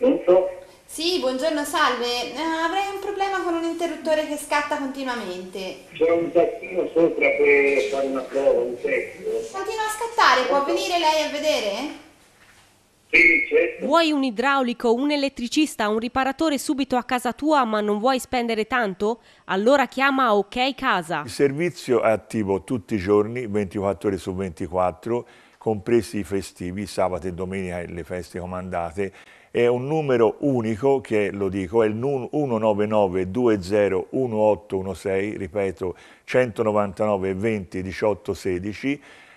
Pronto? Sì, buongiorno, salve. Uh, avrei un problema con un interruttore che scatta continuamente. C'è un tacchino sopra per fare una prova, un tecnico. Continua a scattare, può venire lei a vedere? Sì, certo. Vuoi un idraulico, un elettricista, un riparatore subito a casa tua ma non vuoi spendere tanto? Allora chiama OK Casa. Il servizio è attivo tutti i giorni, 24 ore su 24 compresi i festivi, sabato e domenica e le feste comandate, è un numero unico che, lo dico, è il 199 199201816, ripeto, 199 20 18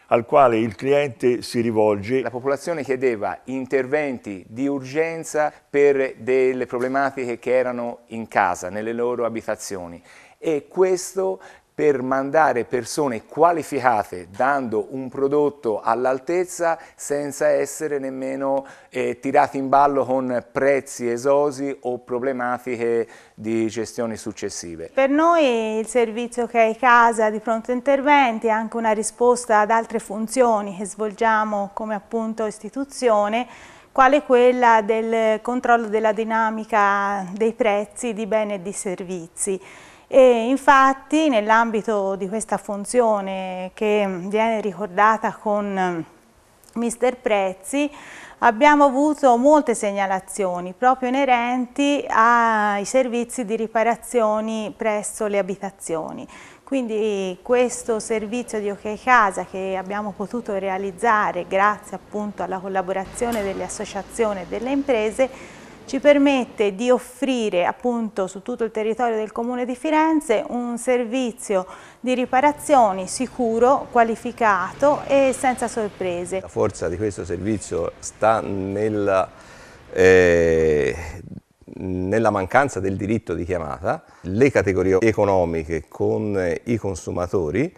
al quale il cliente si rivolge. La popolazione chiedeva interventi di urgenza per delle problematiche che erano in casa, nelle loro abitazioni e questo per mandare persone qualificate dando un prodotto all'altezza senza essere nemmeno eh, tirati in ballo con prezzi esosi o problematiche di gestione successive. Per noi il servizio che è casa di pronto interventi è anche una risposta ad altre funzioni che svolgiamo come appunto istituzione quale quella del controllo della dinamica dei prezzi di beni e di servizi. E infatti nell'ambito di questa funzione che viene ricordata con eh, Mr. Prezzi abbiamo avuto molte segnalazioni proprio inerenti ai servizi di riparazioni presso le abitazioni. Quindi questo servizio di OK Casa che abbiamo potuto realizzare grazie appunto alla collaborazione delle associazioni e delle imprese ci permette di offrire appunto su tutto il territorio del Comune di Firenze un servizio di riparazioni sicuro, qualificato e senza sorprese. La forza di questo servizio sta nella, eh, nella mancanza del diritto di chiamata. Le categorie economiche con i consumatori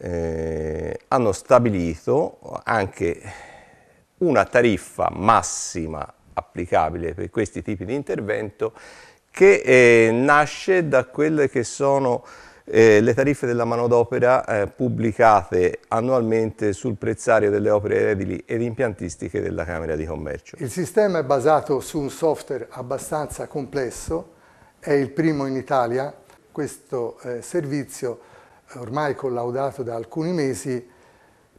eh, hanno stabilito anche una tariffa massima applicabile per questi tipi di intervento che eh, nasce da quelle che sono eh, le tariffe della manodopera eh, pubblicate annualmente sul prezzario delle opere edili ed impiantistiche della Camera di Commercio. Il sistema è basato su un software abbastanza complesso, è il primo in Italia. Questo eh, servizio, ormai collaudato da alcuni mesi,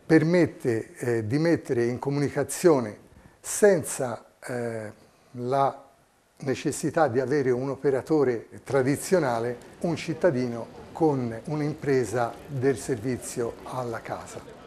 permette eh, di mettere in comunicazione senza eh, la necessità di avere un operatore tradizionale, un cittadino con un'impresa del servizio alla casa.